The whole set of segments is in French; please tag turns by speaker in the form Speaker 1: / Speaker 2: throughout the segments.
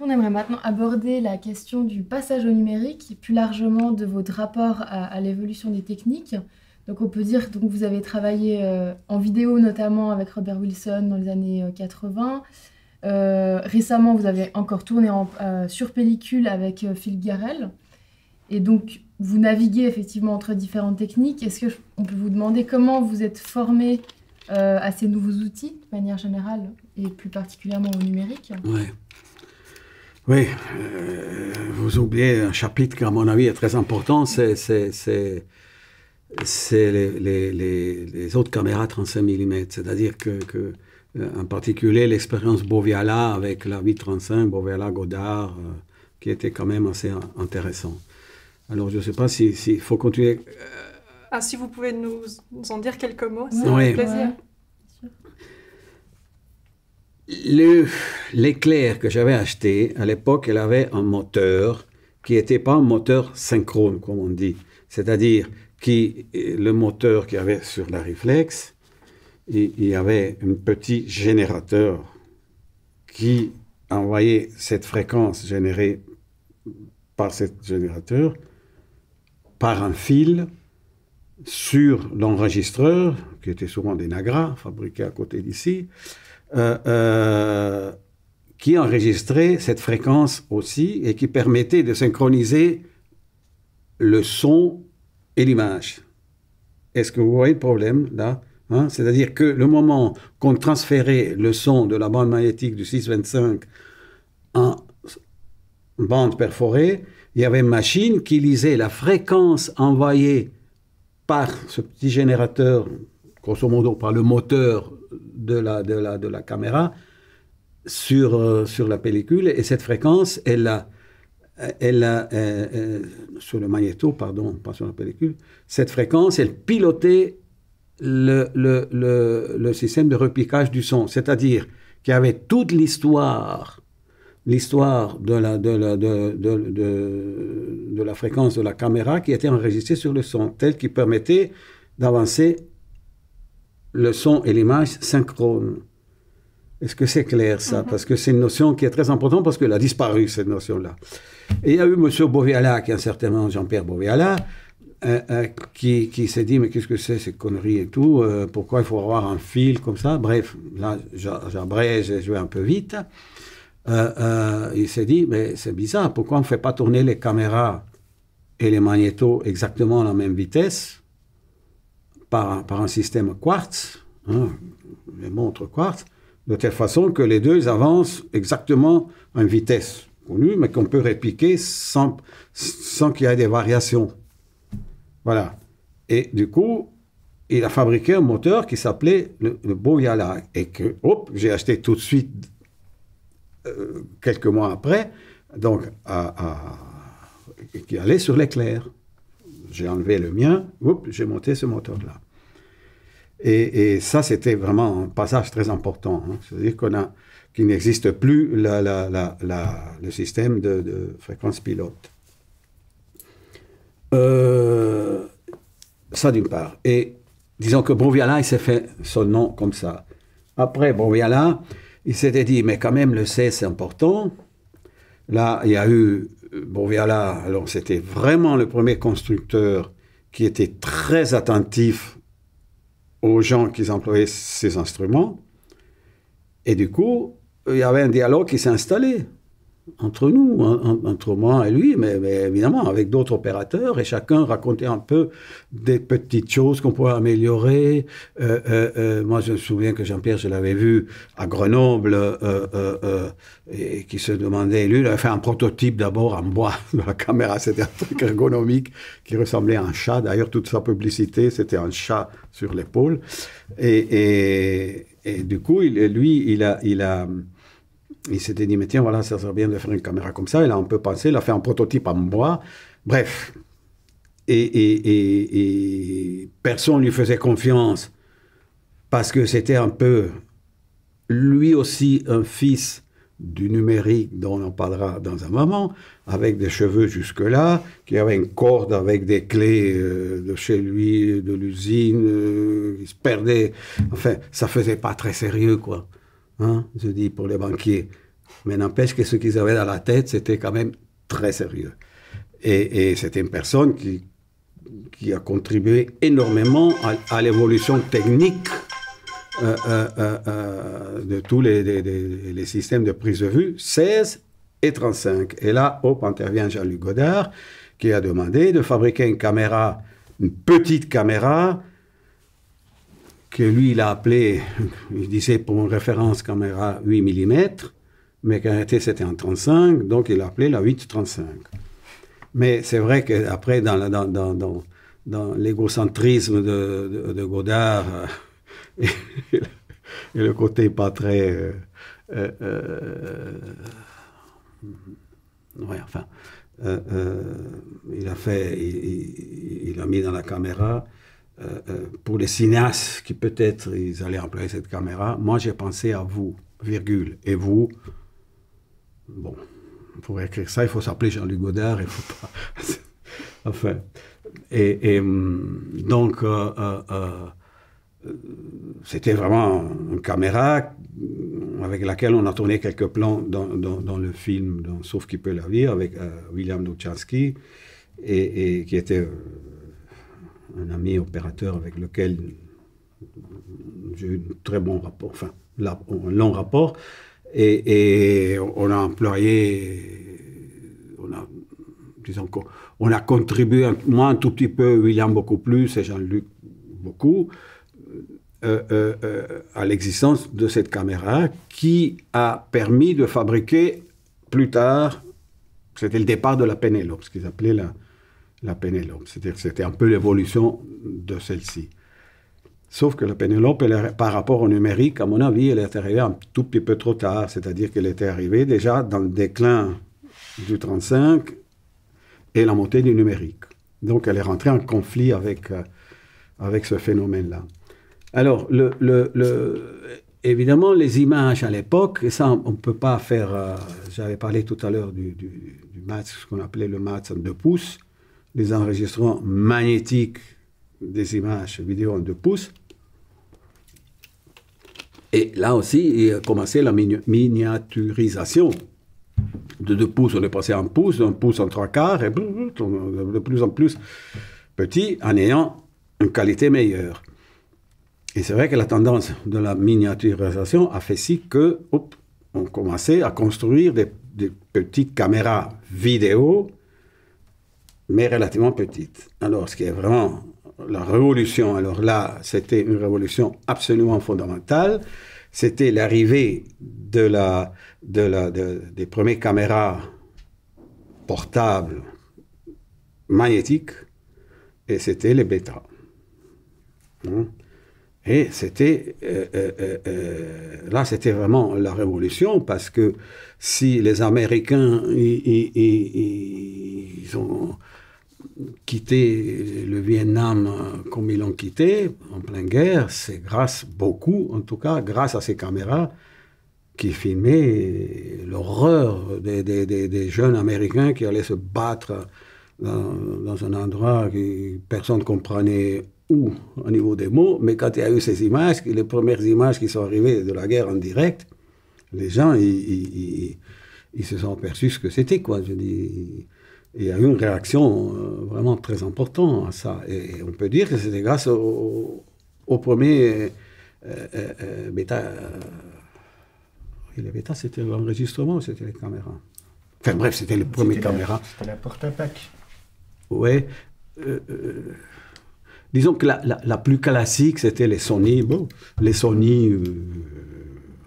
Speaker 1: On aimerait maintenant aborder la question du passage au numérique et plus largement de votre rapport à, l'évolution des techniques. Donc on peut dire que vous avez travaillé euh, en vidéo notamment avec Robert Wilson dans les années 80. Euh, euh, récemment, vous avez encore tourné en, sur pellicule avec Phil Garel. Et donc, vous naviguez effectivement entre différentes techniques. Est-ce qu'on peut vous demander comment vous êtes formé à ces nouveaux outils de manière générale et plus particulièrement au numérique oui, euh, vous oubliez un chapitre qui, à mon avis, est très important, c'est les, les, les, les, autres caméras 35 mm. C'est-à-dire que, que, euh, en particulier, l'expérience Boviala avec la 835, Boviala Godard, euh, qui était quand même assez intéressant. Alors, je ne sais pas s'il si, faut continuer. Ah, si vous pouvez nous, en dire quelques mots, c'est un plaisir. L'éclair que j'avais acheté, à l'époque, il avait un moteur qui n'était pas un moteur synchrone, comme on dit. C'est-à-dire qui le moteur qu'il y avait sur la reflex, il y avait un petit générateur qui envoyait cette fréquence générée par ce générateur par un fil sur l'enregistreur, qui était souvent des Nagra, fabriqués à côté d'ici, euh, euh, qui enregistrait cette fréquence aussi et qui permettait de synchroniser le son et l'image. Est-ce que vous voyez le problème là hein? C'est-à-dire que le moment qu'on transférait le son de la bande magnétique du 625 en bande perforée, il y avait une machine qui lisait la fréquence envoyée par ce petit générateur, grosso modo par le moteur de la, de la, caméra sur, euh, sur la pellicule et cette fréquence, elle a, elle euh, euh, sur le magnéto, pardon, pas sur la pellicule, cette fréquence, elle pilotait le, système de repiquage du son, c'est-à-dire qu'il y avait toute l'histoire l'histoire de la, de, de, la fréquence de la caméra qui était enregistrée sur le son, tel qui permettait d'avancer le son et l'image synchrone. Est-ce que c'est clair ça mhm. Parce que c'est une notion qui est très importante parce qu'elle a disparu, cette notion-là. Et il y a eu monsieur bovéala qui est un certain Jean-Pierre bovéala euh, euh, qui, qui s'est dit, mais qu'est-ce que c'est ces conneries et tout euh, Pourquoi il faut avoir un fil comme ça Bref, là, j'abrège, j'ai joué un peu vite. il s'est dit, mais c'est bizarre, pourquoi on ne fait pas tourner les caméras et les magnétos exactement à la même vitesse par, un système quartz, hein, les montres quartz, de telle façon que les deux avancent exactement à une vitesse connue, mais qu'on peut répliquer sans, qu'il y ait des variations. Voilà. Et du coup, il a fabriqué un moteur qui s'appelait le, Boyala et que, hop, j'ai acheté tout de suite, euh, quelques mois après, donc, qui allait sur l'éclair j'ai enlevé le mien, j'ai monté ce moteur-là. Et, ça, c'était vraiment un passage très important. Hein. C'est-à-dire qu'on a, qu'il n'existe plus le système de, fréquence pilote. Euh, ça d'une part. Et disons que là il s'est fait son nom comme ça. Après là il s'était dit, mais quand même, le C, c'est important. Là, il y a eu euh, voilà, alors c'était vraiment le premier constructeur qui était très attentif aux gens qui employaient ces instruments. Et du coup, il y avait un dialogue qui s'est installé entre nous, entre moi et lui, mais, évidemment avec d'autres opérateurs, et chacun racontait un peu des petites choses qu'on pourrait améliorer. Euh, euh, euh, moi, je me souviens que Jean-Pierre, je l'avais vu à Grenoble, et qui se demandait, lui, il avait fait un prototype d'abord en bois de la caméra, c'était un truc ergonomique qui ressemblait à un chat. D'ailleurs, toute sa publicité, c'était un chat sur l'épaule. Et, du coup, il, lui, il a... Il a il s'était dit, mais tiens, voilà, ça serait bien de faire une caméra comme ça. Il a un peu pensé, il a fait un prototype en bois. Bref. Et, personne ne lui faisait confiance parce que c'était un peu lui aussi un fils du numérique dont on parlera dans un moment, avec des cheveux jusque-là, qui avait une corde avec des clés euh, de chez lui, de l'usine, euh, il se perdait. Enfin, ça faisait pas très sérieux, quoi. Hein, je dis, pour les banquiers. Mais n'empêche que ce qu'ils avaient dans la tête, c'était quand même très sérieux. Et, c'était une personne qui, a contribué énormément à, l'évolution technique euh, euh, euh, de tous les, les, systèmes de prise de vue, 16 et 35. Et là, hop, intervient Jean-Luc Godard, qui a demandé de fabriquer une caméra, une petite caméra, que lui, il a appelé, il disait pour une référence caméra 8 mm, mais qu'en réalité c'était en 35, donc il a appelé la 835. Mais c'est vrai qu'après, dans, dans, l'égocentrisme de, de, Godard, euh, et, le côté pas très... Euh, euh, enfin, il a fait, il, a mis dans la caméra euh, euh, pour les cinéastes qui peut-être ils allaient employer cette caméra, moi j'ai pensé à vous, virgule, et vous, bon, pour écrire ça, il faut s'appeler Jean-Luc Godard, il faut pas... enfin, et, hum, donc, euh, c'était vraiment une caméra avec laquelle on a tourné quelques plans dans, le film Sauf qui peut la vie avec William Duchansky, et, et qui était un ami opérateur avec lequel j'ai eu un très bon rapport, enfin, un long rapport. Et, on a employé, on a, disons on a contribué, moi un tout petit peu, William beaucoup plus et Jean-Luc beaucoup, euh, euh, euh, à l'existence de cette caméra qui a permis de fabriquer plus tard, c'était le départ de la Penelope, ce qu'ils appelaient la, la Pénélope. C'est-à-dire c'était un peu l'évolution de celle-ci. Sauf que la Pénélope, par rapport au numérique, à mon avis, elle est arrivée un tout petit peu trop tard. C'est-à-dire qu'elle était arrivée déjà dans le déclin du 35 et la montée du numérique. Donc elle est rentrée en conflit avec, euh, avec ce phénomène-là. Alors, évidemment, les images à l'époque, et ça, on ne peut pas faire. Euh, j'avais parlé tout à l'heure du, du, ce qu'on appelait le match de pouces les enregistrements magnétiques des images vidéo en deux pouces. Et là aussi, il a commencé la miniaturisation. De deux pouces, on est passé en pouce, d'un pouce en trois quarts, et de plus en plus petit, en ayant une qualité meilleure. Et c'est vrai que la tendance de la miniaturisation a fait si que, hop, on commençait à construire des, des petites caméras vidéo mais relativement petite. Alors, ce qui est vraiment la révolution, alors là, c'était une révolution absolument fondamentale. C'était l'arrivée de la, des premières caméras portables magnétiques, et c'était les bêta. Hein? Et c'était, euh, euh, euh, là, c'était vraiment la révolution, parce que si les Américains, ils ont quitter le Vietnam euh, comme ils l'ont quitté, en pleine guerre, c'est grâce, beaucoup en tout cas, grâce à ces caméras qui filmaient l'horreur des, jeunes Américains qui allaient se battre euh, dans, un endroit que personne ne comprenait où au niveau des mots, mais quand il y a eu ces images, les premières images qui sont arrivées de la guerre en direct, les gens, ils, se sont aperçus ce que c'était, quoi. Je dis, il y a eu une réaction euh, vraiment très importante à ça. Et on peut dire que c'était grâce au, premier euh, euh, euh bêta. Et les bêta, c'était l'enregistrement, c'était les caméras. Enfin bref, c'était les premières caméras. C'était la porte à Oui. disons que la, plus classique, c'était les Sony. Bon, les Sony.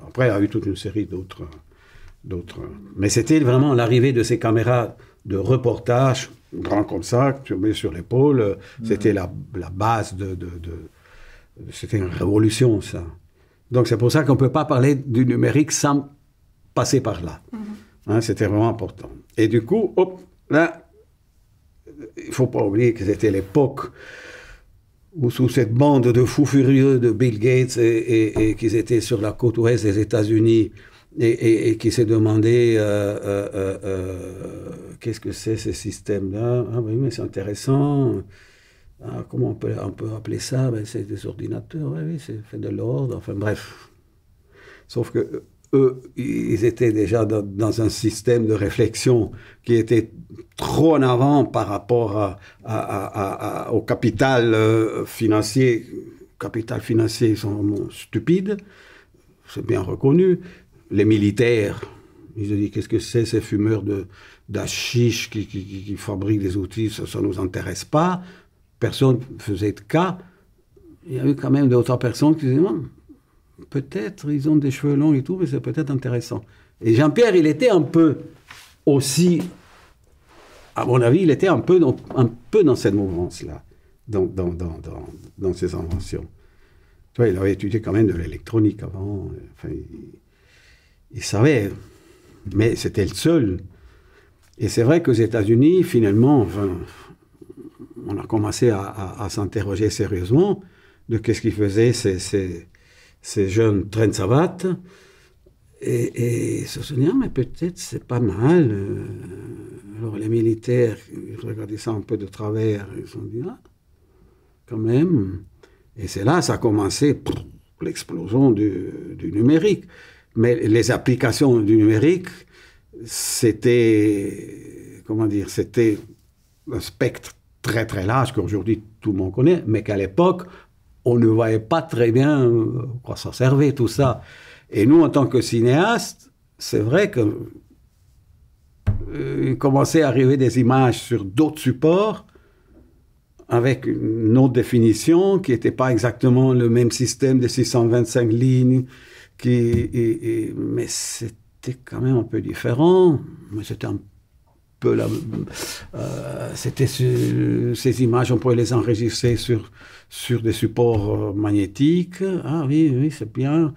Speaker 1: après, il y a eu toute une série d'autres. Mais c'était vraiment l'arrivée de ces caméras de reportages grands comme ça, que tu mets sur l'épaule. Euh, mm. C'était la, la, base de. de, c'était une révolution, ça. Donc c'est pour ça qu'on ne peut pas parler du numérique sans passer par là. Mm-hmm. Hein, c'était vraiment important. Et du coup, hop, là, il ne faut pas oublier que c'était l'époque où sous cette bande de fous furieux de Bill Gates et, et qu'ils étaient sur la côte ouest des États-Unis, et, qui s'est demandé euh, euh, euh, qu'est-ce que c'est ce système-là. Ah oui, mais c'est intéressant. Ah, comment on peut, on peut, appeler ça ben, C'est des ordinateurs, oui, c'est fait de l'ordre, enfin bref. Sauf que eux, ils étaient déjà dans, un système de réflexion qui était trop en avant par rapport au capital financier. Capital financier, ils sont stupides, c'est bien reconnu les militaires. Ils ont dit, qu'est-ce que c'est ces fumeurs de qui, qui, fabriquent des outils, ça ne nous intéresse pas. Personne ne faisait de cas. Il y a eu quand même d'autres personnes qui disaient, peut-être ils ont des cheveux longs et tout, mais c'est peut-être intéressant. Et Jean-Pierre, il était un peu aussi, à mon avis, il était un peu dans, un peu dans cette mouvance-là, dans, dans, ses inventions. Tu il avait étudié quand même de l'électronique avant il savait, mais c'était le seul. Et c'est vrai qu'aux États-Unis, finalement, on a commencé à, s'interroger sérieusement de qu'est-ce qu'ils faisaient ces, ces, ces, jeunes savate. savates. Et, et se souvenir, ah, mais peut-être c'est pas mal. Euh, alors les militaires, ils regardaient ça un peu de travers, ils se sont dit, ah, quand même. Et c'est là, ça a commencé l'explosion du, du numérique. Mais les applications du numérique, c'était, comment dire, c'était un spectre très très large qu'aujourd'hui tout le monde connaît, mais qu'à l'époque, on ne voyait pas très bien euh, quoi ça servait tout ça. Et nous, en tant que cinéastes, c'est vrai que euh, commençait à arriver des images sur d'autres supports avec une autre définition qui n'était pas exactement le même système de 625 lignes mais c'était quand même un peu différent. Mais c'était un peu la. Euh, c'était ces images, on pouvait les enregistrer sur, sur des supports euh, magnétiques. Ah oui, oui, c'est bien.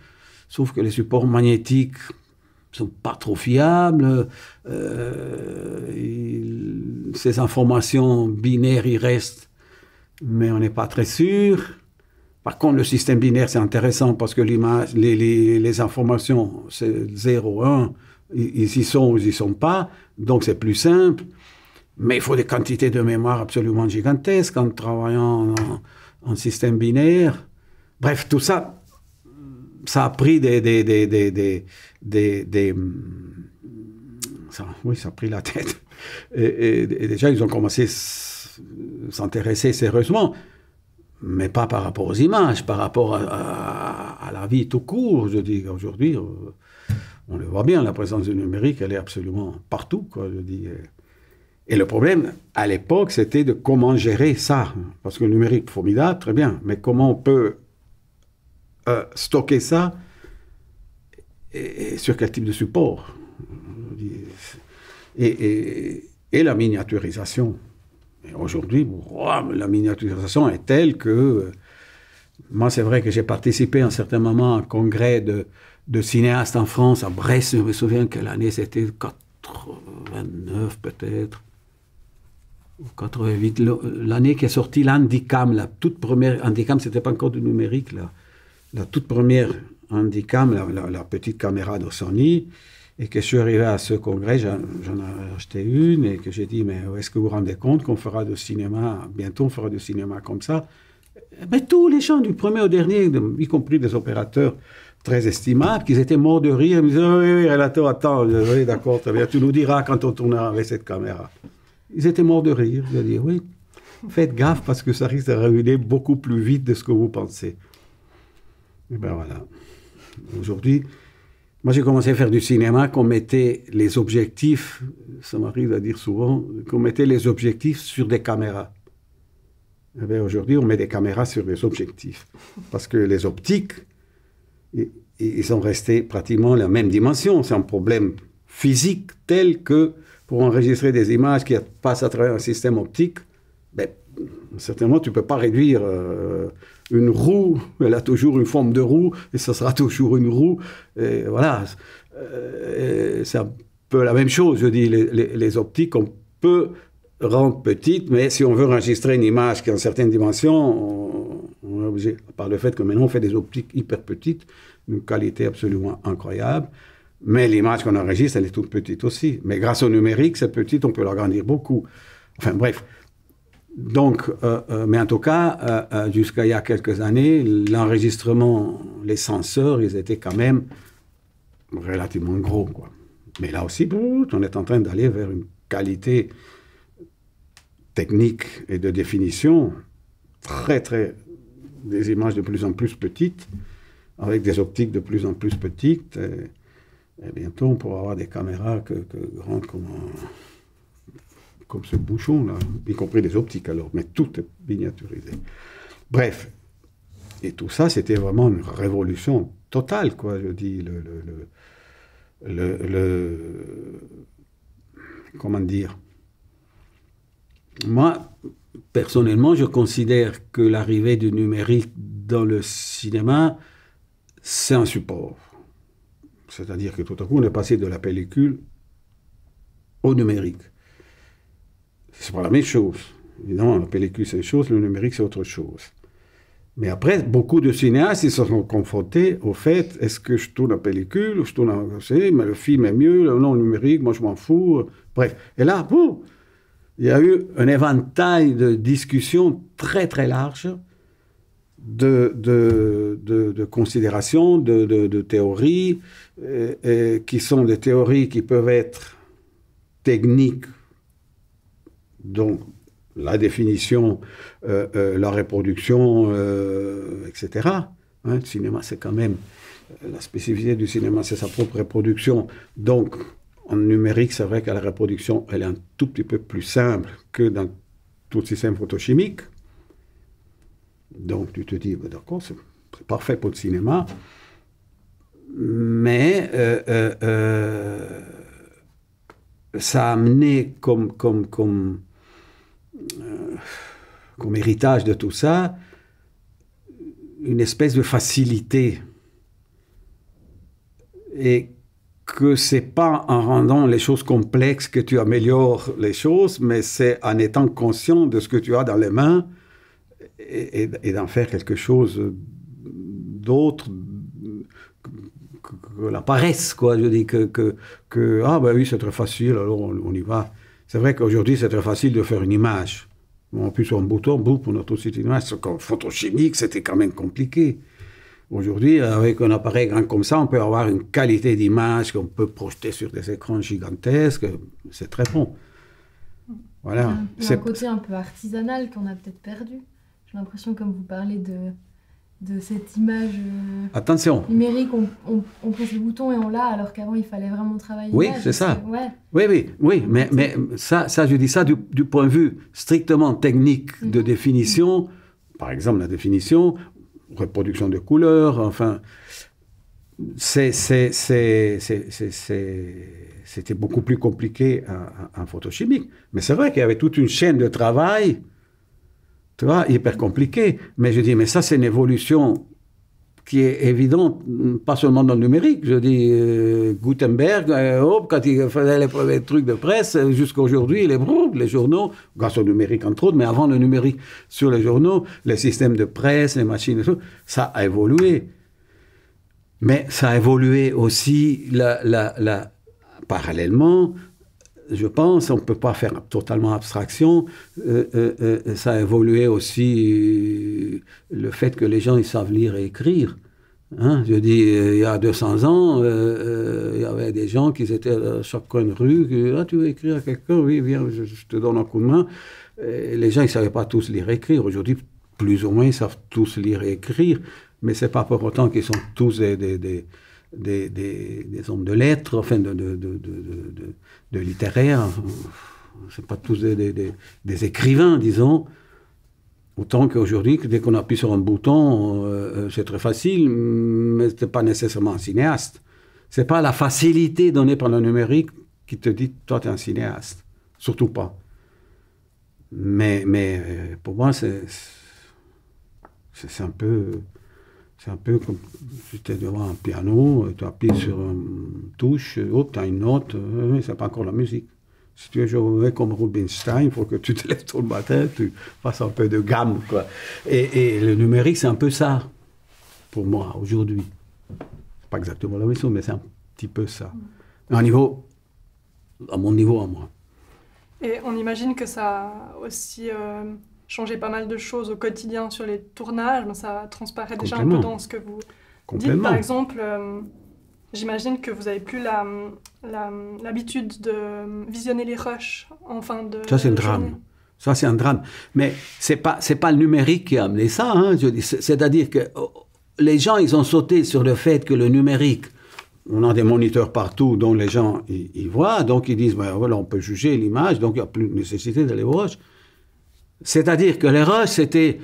Speaker 1: Sauf que les supports magnétiques sont pas trop fiables. Euh, ces informations binaires, y restent, mais on n'est pas très sûr. Par contre, le système binaire, c'est intéressant parce que l'image, les, informations, c'est 0, 1, ils y sont ou ils y sont pas, donc c'est plus simple. Mais il faut des quantités de mémoire absolument gigantesques en travaillant en, système binaire. Bref, tout ça, ça a pris des, des, hum, ça, oui, ça a pris la tête. et déjà, ils ont commencé à s'intéresser sérieusement mais pas par rapport aux images, par rapport à, la vie tout court. Je dis aujourd'hui, euh, on le voit bien, la présence du numérique, elle est absolument partout. Quoi, je dis. Euh. Et le problème, à l'époque, c'était de comment gérer ça. Parce que le numérique, formidable, très bien, mais comment on peut euh, stocker ça et, sur quel type de support et, et la miniaturisation aujourd'hui, la miniaturisation est telle que euh, moi, c'est vrai que j'ai participé à un certain moment à un congrès de, cinéastes en France, à Brest, je me souviens que l'année, c'était, 89 peut-être, 88, l'année qui est sortie l'Handicam, la toute première, Handicam, n'était pas encore du numérique, la, toute première Handicam, la, la petite caméra de Sony, et que je suis arrivé à ce congrès, j'en ai acheté une et que j'ai dit, mais est-ce que vous vous rendez compte qu'on fera du cinéma, bientôt on fera du cinéma comme ça Mais eh ben, tous les gens, du premier au dernier, y compris des opérateurs très estimables, qu'ils étaient morts de rire, ils me disaient, oui, oui, attends, attends, d'accord, tu nous diras quand on tournera avec cette caméra. Ils étaient morts de rire, je dit, oui, faites gaffe parce que ça risque de ruiner beaucoup plus vite de ce que vous pensez. Et bien voilà. Aujourd'hui, moi, j'ai commencé à faire du cinéma qu'on mettait les objectifs, ça m'arrive à dire souvent, qu'on mettait les objectifs sur des caméras. Eh aujourd'hui, on met des caméras sur des objectifs. Parce que les optiques, ils sont restés pratiquement la même dimension. C'est un problème physique tel que pour enregistrer des images qui passent à travers un système optique, ben, certainement, tu ne peux pas réduire. Euh, une roue, elle a toujours une forme de roue, et ça sera toujours une roue. Et voilà, euh, c'est un peu la même chose, je dis, les, les, optiques, on peut rendre petites, mais si on veut enregistrer une image qui a une certaine dimension, on, on est obligé, par le fait que maintenant on fait des optiques hyper petites, une qualité absolument incroyable, mais l'image qu'on enregistre, elle est toute petite aussi. Mais grâce au numérique, cette petite, on peut l'agrandir beaucoup. Enfin bref, donc, euh, euh, mais en tout cas, euh, jusqu'à il y a quelques années, l'enregistrement, les senseurs, ils étaient quand même relativement gros. Mais là aussi, on est en train d'aller vers une qualité technique et de définition très, très. des images de plus en plus petites, avec des optiques de plus en plus petites. Et, bientôt, on pourra avoir des caméras que, grandes comme comme ce bouchon-là, y compris les optiques alors, mais tout est miniaturisé. Bref, et tout ça, c'était vraiment une révolution totale, quoi, je dis, le, le comment dire Moi, personnellement, je considère que l'arrivée du numérique dans le cinéma, c'est un support. C'est-à-dire que tout à coup, on est passé de la pellicule au numérique c'est pas la même chose. Non, la pellicule, c'est une chose, le numérique, c'est autre chose. Mais après, beaucoup de cinéastes, ils se sont confrontés au fait, est-ce que je tourne la pellicule, je tourne un... mais le film est mieux, le numérique, moi je m'en fous. Bref. Et là, boum, il y a eu un éventail de discussions très très large de, de, de, de considérations, de, de théories, qui sont des théories qui peuvent être techniques donc, la définition, euh, euh, la reproduction, euh, etc. Hein, le cinéma, c'est quand même. La spécificité du cinéma, c'est sa propre reproduction. Donc, en numérique, c'est vrai que la reproduction, elle est un tout petit peu plus simple que dans tout système photochimique. Donc, tu te dis, bah, d'accord, c'est parfait pour le cinéma. Mais ça a amené comme, comme, comme euh, comme héritage de tout ça, une espèce de facilité. Et que c'est pas en rendant les choses complexes que tu améliores les choses, mais c'est en étant conscient de ce que tu as dans les mains et, d'en faire quelque chose d'autre que, la paresse, quoi. Je dis que, que, que ah ben oui, c'est très facile, alors on y va. C'est vrai qu'aujourd'hui, c'est très facile de faire une image. On appuie sur un bouton, boum, on a tout de une image. Comme photochimique, c'était quand même compliqué. Aujourd'hui, avec un appareil grand comme ça, on peut avoir une qualité d'image qu'on peut projeter sur des écrans gigantesques. C'est très bon. Voilà. C'est un côté un peu artisanal qu'on a peut-être perdu. J'ai l'impression, comme vous parlez de, de cette image euh, Attention. numérique, on, on, le bouton et on l'a, alors qu'avant il fallait vraiment travailler. Oui, c'est ça. Ouais. Oui, oui, oui, mais, mais ça, ça, je dis ça du, point de vue strictement technique de mhm. définition, par exemple la définition, reproduction de couleurs, enfin, c'était beaucoup plus compliqué en, en photochimique. Mais c'est vrai qu'il y avait toute une chaîne de travail tu vois, hyper compliqué. Mais je dis, mais ça, c'est une évolution qui est évidente, pas seulement dans le numérique. Je dis, euh, Gutenberg, euh, quand il faisait les premiers trucs de presse, euh, jusqu'à aujourd'hui, les, les journaux, grâce au numérique entre autres, mais avant le numérique, sur les journaux, les systèmes de presse, les machines, ça a évolué. Mais ça a évolué aussi la, la, parallèlement je pense, on ne peut pas faire totalement abstraction. Euh, euh, euh, ça a évolué aussi le fait que les gens ils savent lire et écrire. Hein. Je dis, il y a 200 ans, il y avait des gens qui étaient à chaque coin de rue, qui, ah, tu veux écrire à quelqu'un, oui, viens, je, te donne un coup de main. les gens, ils ne savaient pas tous lire et écrire. Aujourd'hui, plus ou moins, ils savent tous lire et écrire, mais ce n'est pas pour autant qu'ils sont tous des des, hommes de lettres, enfin de, de, de, de littéraires, c'est pas tous des, écrivains, disons. Autant qu'aujourd'hui, dès qu'on appuie sur un bouton, euh, euh, c'est très facile, mais c'est pas nécessairement un cinéaste. C'est pas la facilité donnée par le numérique qui te dit, toi, tu es un cinéaste. Surtout pas. Mais, mais euh, pour moi, c'est un peu c'est un peu comme si tu étais devant un piano, tu appuies sur une touche, hop, tu as une note, euh, mais c'est pas encore la musique. Si tu es joué comme Rubinstein, il faut que tu te lèves tout le matin, tu fasses un peu de gamme. Quoi. Et, et le numérique, c'est un peu ça, pour moi, aujourd'hui. Pas exactement la même chose, mais c'est un petit peu ça. À, niveau, à mon niveau, à moi. Et on imagine que ça aussi euh, changer pas mal de choses au quotidien sur les tournages. Ben, ça transparaît déjà un peu dans ce que vous dites. Par exemple, euh, j'imagine que vous n'avez plus l'habitude de visionner les rushs en fin de. Ça, c'est un drame. Ça, c'est un drame. Mais ce n'est pas, pas le numérique qui a amené ça. Hein, c'est-à-dire que oh, oh, les gens, ils ont sauté sur le fait que le numérique on a des moniteurs partout dont les gens y, voient, donc ils disent, ben, voilà, on peut juger l'image, donc il n'y a plus de nécessité d'aller au rush. C'est-à-dire que les rushs, c'était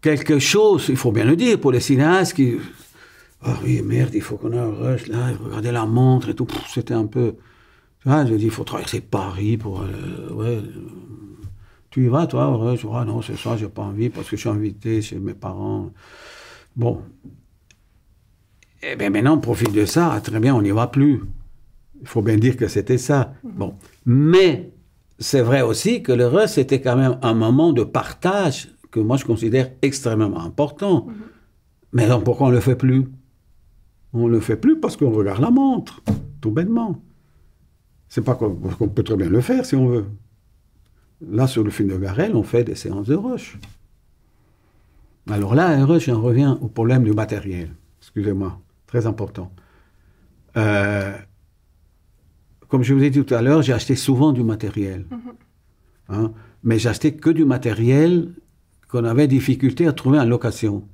Speaker 1: quelque chose, il faut bien le dire, pour les cinéastes qui. Ah oui, merde, il faut qu'on ait un rush là, regardez la montre et tout. C'était un peu. Tu vois, je dis, il faut traverser Paris pour. Euh, ouais. Tu y vas, toi, rush Ah non, ce soir, j'ai pas envie parce que je suis invité chez mes parents. Bon. Eh bien, maintenant, on profite de ça. très bien, on n'y va plus. Il faut bien dire que c'était ça. Mm-hmm. Bon. Mais c'est vrai aussi que le rush, c'était quand même un moment de partage que moi je considère extrêmement important. Mhm. Mais alors, pourquoi on ne le fait plus On ne le fait plus parce qu'on regarde la montre, tout bêtement. C'est pas qu'on peut très bien le faire si on veut. Là, sur le film de Garel, on fait des séances de rush. Alors là, un rush, on revient au problème du matériel. Excusez-moi, très important. Euh, comme je vous ai dit tout à l'heure, j'ai acheté souvent du matériel. Mhm. Hein? Mais j'achetais que du matériel qu'on avait difficulté à trouver en location.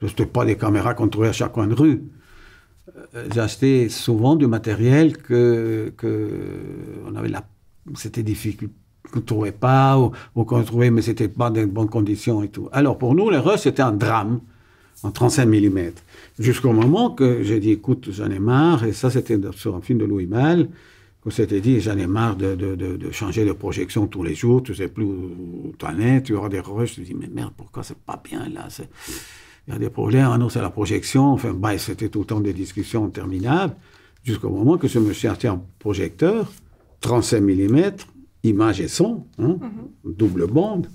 Speaker 1: Ce n'était pas des caméras qu'on trouvait à chaque coin de rue. Euh, j'achetais souvent du matériel que, que on avait la, c'était difficile qu'on ne trouvait pas ou, ou qu'on trouvait mais c'était pas dans de bonnes conditions et tout. Alors pour nous, l'erreur, c'était un drame en 35 mm. Jusqu'au moment que j'ai dit, écoute, j'en ai marre, et ça c'était sur un film de Louis Malle, vous s'était dit, j'en ai marre de, changer de projection tous les jours, tu sais plus où t'en es, tu auras des rushs, Je dis, mais merde, pourquoi c'est pas bien là Il y a des problèmes, ah non, c'est la projection, enfin, bah, c'était tout le temps des discussions interminables, jusqu'au moment que je me suis acheté un projecteur, 35 mm, image et son, hein, mhm. double bande,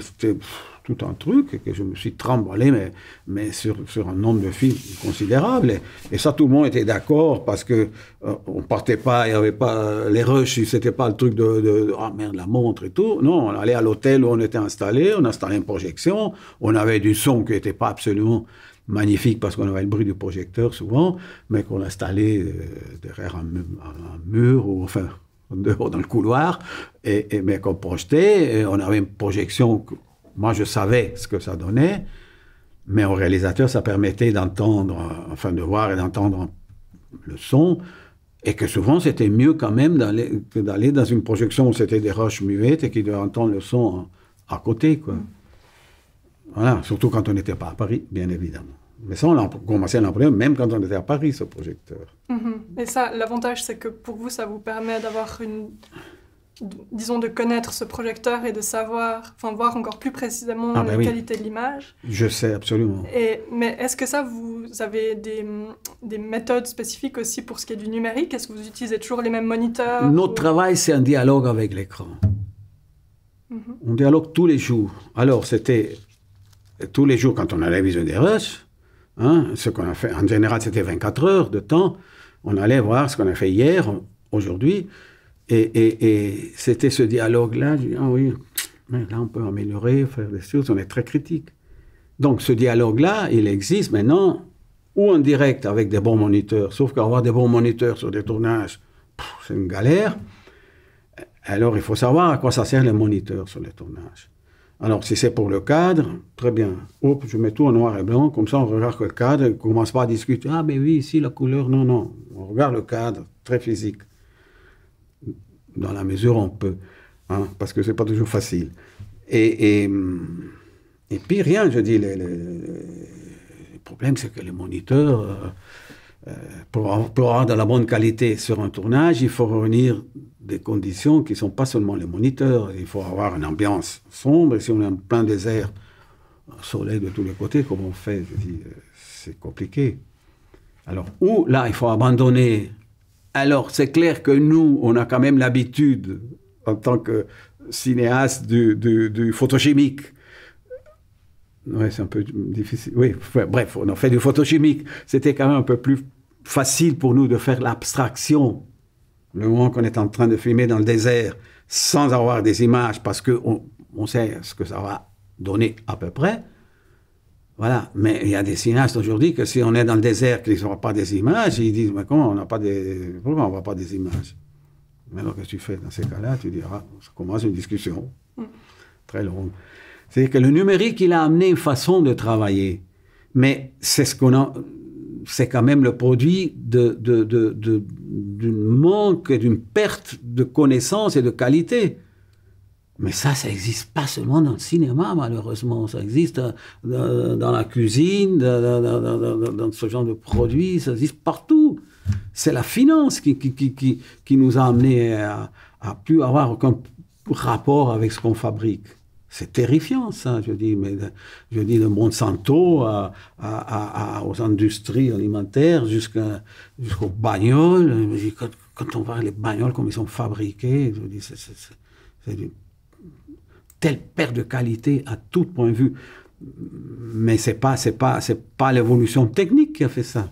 Speaker 1: c'était tout un truc que je me suis tremblé, mais, mais sur, un nombre de films considérable. Et, ça, tout le monde était d'accord parce que euh, on partait pas, il n'y avait pas les rushs, c'était pas le truc de, de, ah, merde, la montre et tout. Non, on allait à l'hôtel où on était installé, on installait une projection, on avait du son qui n'était pas absolument magnifique parce qu'on avait le bruit du projecteur souvent, mais qu'on installait euh, derrière un, un mur ou enfin dehors dans le couloir, et, mais qu'on projetait, on avait une projection, moi je savais ce que ça donnait, mais au réalisateur, ça permettait d'entendre, enfin de voir et d'entendre le son, et que souvent c'était mieux quand même d'aller, d'aller dans une projection c'était des roches muettes et qu'il devait entendre le son à, côté, quoi. Mm. Voilà, surtout quand on n'était pas à Paris, bien évidemment. Mais ça, on a commencé à l'employer même quand on était à Paris, ce projecteur. Mhm. Et ça, l'avantage, c'est que pour vous, ça vous permet d'avoir une. disons, de connaître ce projecteur et de savoir, enfin, voir encore plus précisément ah, la ben qualité de l'image. Je sais, absolument. Et, mais est-ce que ça, vous avez des, méthodes spécifiques aussi pour ce qui est du numérique Est-ce que vous utilisez toujours les mêmes moniteurs Notre travail, c'est un dialogue avec l'écran. Mhm. On dialogue tous les jours. Alors, c'était tous les jours quand on allait à la vision Hein, ce qu'on a fait, en général, c'était 24 heures de temps. On allait voir ce qu'on a fait hier, aujourd'hui. Et, c'était ce dialogue-là. Ah oui, là, on peut améliorer, faire des choses. On est très critique. Donc, ce dialogue-là, il existe maintenant ou en direct avec des bons moniteurs. Sauf qu'avoir des bons moniteurs sur des tournages, c'est une galère. Alors, il faut savoir à quoi ça sert les moniteurs sur les tournages. Alors, si c'est pour le cadre, très bien. Hop, je mets tout en noir et blanc, comme ça on regarde le cadre, on ne commence pas à discuter. Ah, mais ben oui, ici la couleur, non, non. On regarde le cadre, très physique. Dans la mesure, où on peut. Hein, parce que ce n'est pas toujours facile. Et, et, puis rien, je dis, le, problème c'est que les moniteurs, euh, euh, pour, avoir de la bonne qualité sur un tournage, il faut réunir des conditions qui ne sont pas seulement les moniteurs. Il faut avoir une ambiance sombre. si on est en plein désert, un soleil de tous les côtés, comme on fait euh, C'est compliqué. Alors, ou là, il faut abandonner. Alors, c'est clair que nous, on a quand même l'habitude, en tant que cinéaste, du, photochimique. Oui, c'est un peu difficile. Oui, bref, on a fait du photochimique. C'était quand même un peu plus facile pour nous de faire l'abstraction le moment qu'on est en train de filmer dans le désert sans avoir des images parce qu'on on sait ce que ça va donner à peu près. Voilà, mais il y a des cinéastes aujourd'hui que si on est dans le désert, qu'ils n'ont pas des images, ils disent, mais comment on n'a pas des... Pourquoi on voit pas des images Mais alors, que tu fais dans ces cas-là Tu diras, ça commence une discussion très longue. cest que le numérique, il a amené une façon de travailler. Mais c'est ce qu'on a c'est quand même le produit de, manque et d'une perte de connaissances et de qualité. Mais ça, ça n'existe pas seulement dans le cinéma, malheureusement. Ça existe euh, dans, la cuisine, dans, ce genre de produits, ça existe partout. C'est la finance qui, nous a amenés à, ne plus avoir aucun rapport avec ce qu'on fabrique. C'est terrifiant, ça, je dis. Mais je dis de Monsanto aux industries alimentaires jusqu'aux bagnoles. quand, on voit les bagnoles, comme ils sont fabriqués, je dis, c'est une telle perte de qualité à tout point de vue. Mais ce n'est pas, pas l'évolution technique qui a fait ça.